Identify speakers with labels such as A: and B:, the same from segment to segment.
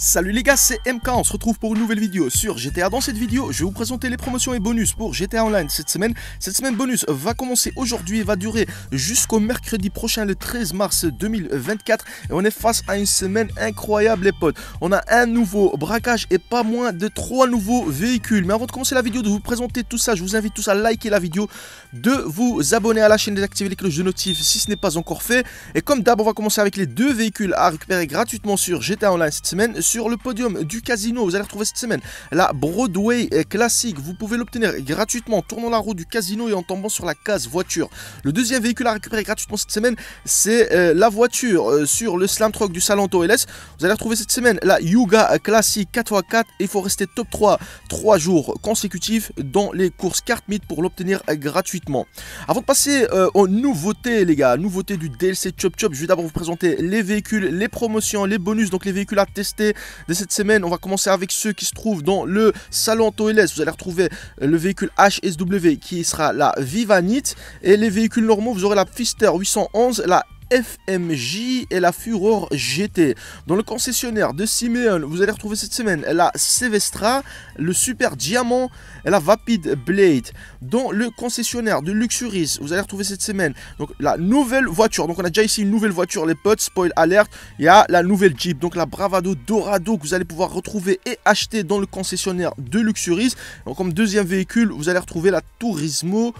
A: Salut les gars, c'est MK, on se retrouve pour une nouvelle vidéo sur GTA. Dans cette vidéo, je vais vous présenter les promotions et bonus pour GTA Online cette semaine. Cette semaine bonus va commencer aujourd'hui et va durer jusqu'au mercredi prochain, le 13 mars 2024. Et on est face à une semaine incroyable les potes. On a un nouveau braquage et pas moins de trois nouveaux véhicules. Mais avant de commencer la vidéo, de vous présenter tout ça, je vous invite tous à liker la vidéo, de vous abonner à la chaîne et d'activer les cloches de notif si ce n'est pas encore fait. Et comme d'hab, on va commencer avec les deux véhicules à récupérer gratuitement sur GTA Online cette semaine sur le podium du casino. Vous allez retrouver cette semaine la Broadway Classic. Vous pouvez l'obtenir gratuitement en tournant la roue du casino et en tombant sur la case voiture. Le deuxième véhicule à récupérer gratuitement cette semaine, c'est euh, la voiture euh, sur le slam truck du Salento LS. Vous allez retrouver cette semaine la Yuga Classic 4x4. Il faut rester top 3 3 jours consécutifs dans les courses kart mid pour l'obtenir gratuitement. Avant de passer euh, aux nouveautés, les gars, nouveautés du DLC Chop Chop, je vais d'abord vous présenter les véhicules, les promotions, les bonus, donc les véhicules à tester, de cette semaine. On va commencer avec ceux qui se trouvent dans le salon TOLS. Vous allez retrouver le véhicule HSW qui sera la Vivanit et les véhicules normaux, vous aurez la Pfister 811, la FMJ et la Furor GT. Dans le concessionnaire de Simeon, vous allez retrouver cette semaine la Sevestra, le Super Diamant et la Vapid Blade. Dans le concessionnaire de Luxuris, vous allez retrouver cette semaine donc, la nouvelle voiture. Donc on a déjà ici une nouvelle voiture, les potes, spoil alert. Il y a la nouvelle Jeep, donc la Bravado Dorado que vous allez pouvoir retrouver et acheter dans le concessionnaire de Luxuris. Donc comme deuxième véhicule, vous allez retrouver la Turismo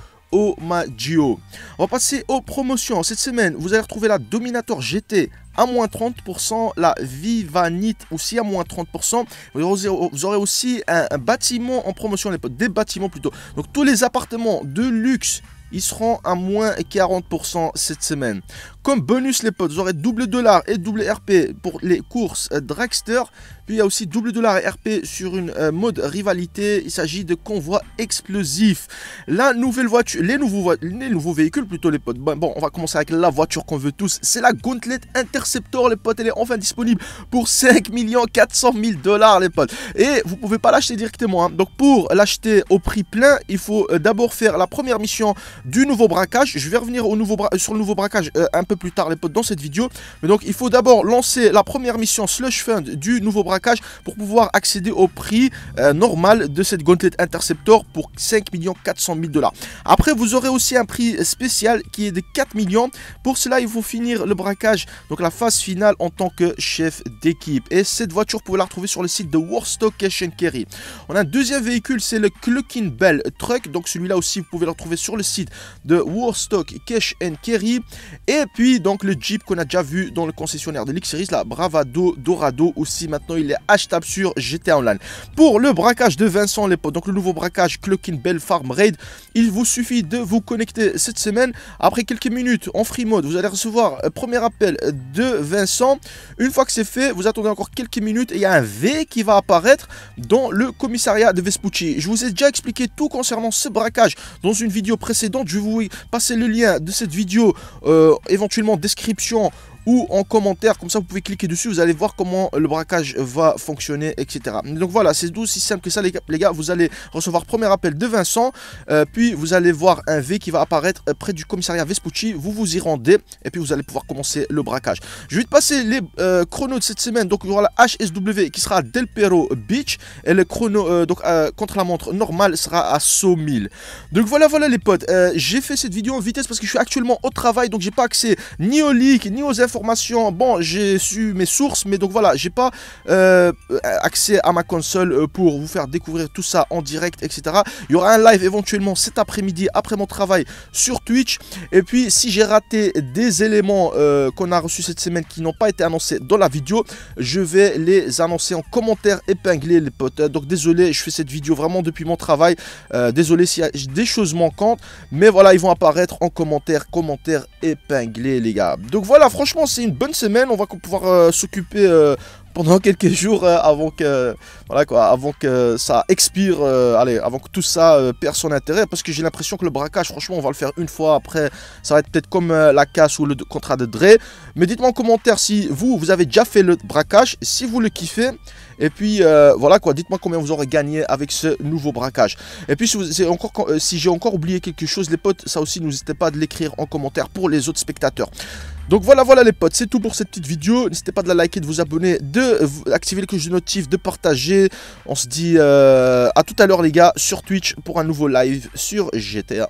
A: Magio. On va passer aux promotions. Cette semaine, vous allez retrouver la Dominator GT à moins 30%, la Vivanite aussi à moins 30%. Vous aurez, aussi un, bâtiment en promotion, des bâtiments plutôt. Donc tous les appartements de luxe ils seront à moins 40% cette semaine. Comme bonus les potes, vous aurez double dollar et double RP pour les courses euh, Dragster. Puis il y a aussi double dollar et RP sur une euh, mode rivalité. Il s'agit de convoi explosif. La nouvelle voiture, les nouveaux, les nouveaux véhicules plutôt les potes. Bon, on va commencer avec la voiture qu'on veut tous. C'est la Gauntlet Interceptor les potes. Elle est enfin disponible pour 5 400 000 dollars les potes. Et vous pouvez pas l'acheter directement. Hein. Donc pour l'acheter au prix plein, il faut euh, d'abord faire la première mission du nouveau braquage. Je vais revenir au nouveau sur le nouveau braquage un peu plus tard les potes dans cette vidéo. Mais donc il faut d'abord lancer la première mission Slush Fund du nouveau braquage pour pouvoir accéder au prix euh, normal de cette Gauntlet Interceptor pour 5 400 000 dollars. Après vous aurez aussi un prix spécial qui est de 4 millions. Pour cela il faut finir le braquage, donc la phase finale en tant que chef d'équipe. Et cette voiture vous pouvez la retrouver sur le site de Warstock Cash Carry On a un deuxième véhicule, c'est le Clucking Bell Truck. Donc celui-là aussi vous pouvez le retrouver sur le site de Warstock Cash and Carry Et puis donc le Jeep qu'on a déjà vu dans le concessionnaire de l'X-Series, la Bravado Dorado aussi maintenant il est achetable sur GTA Online. Pour le braquage de Vincent Lepo, donc le nouveau braquage Clockin Bell Farm Raid, il vous suffit de vous connecter cette semaine. Après quelques minutes en free mode, vous allez recevoir un euh, premier appel de Vincent. Une fois que c'est fait, vous attendez encore quelques minutes et il y a un V qui va apparaître dans le commissariat de Vespucci. Je vous ai déjà expliqué tout concernant ce braquage dans une vidéo précédente. Je vais vous passer le lien de cette vidéo euh, éventuellement éventuellement description ou en commentaire. Comme ça, vous pouvez cliquer dessus, vous allez voir comment le braquage va fonctionner, etc. Donc voilà, c'est doux si simple que ça, les gars. Vous allez recevoir premier appel de Vincent, euh, puis vous allez voir un V qui va apparaître euh, près du commissariat Vespucci. Vous vous y rendez et puis vous allez pouvoir commencer le braquage. Je vais te passer les euh, chronos de cette semaine. Donc il y aura la HSW qui sera à Del Perro Beach et le chrono donc contre la montre normale sera à Saumil. Donc voilà, voilà les potes. j'ai fait cette vidéo en vitesse parce que je suis actuellement au travail, donc j'ai pas accès ni aux leaks ni aux infos Bon, j'ai su mes sources, mais donc voilà, j'ai pas euh, accès à ma console euh, pour vous faire découvrir tout ça en direct, etc. Il y aura un live éventuellement cet après-midi après mon travail sur Twitch. Et puis, si j'ai raté des éléments euh, qu'on a reçus cette semaine qui n'ont pas été annoncés dans la vidéo, je vais les annoncer en commentaire épinglé, les potes. Donc, désolé, je fais cette vidéo vraiment depuis mon travail. désolé si des choses manquantes, mais voilà, ils vont apparaître en commentaire, commentaire épinglé, les gars. Donc voilà, franchement, c'est une bonne semaine. On va pouvoir euh, s'occuper euh, pendant quelques jours euh, avant que voilà quoi, avant que ça expire, allez, avant que tout ça perd son intérêt, parce que j'ai l'impression que le braquage, franchement, on va le faire une fois. Après, ça va être peut-être comme la casse ou le contrat de Dre. Mais dites-moi en commentaire si vous, vous avez déjà fait le braquage, si vous le kiffez. Et puis voilà quoi, dites-moi combien vous aurez gagné avec ce nouveau braquage. Et puis si, j'ai encore oublié quelque chose, les potes, ça aussi, n'hésitez pas à l'écrire en commentaire pour les autres spectateurs. Donc voilà, voilà les potes, c'est tout pour cette petite vidéo. N'hésitez pas de la liker, de vous abonner, de activer les cloches de notif, de partager. On se dit euh, à tout à l'heure les gars sur Twitch pour un nouveau live sur GTA.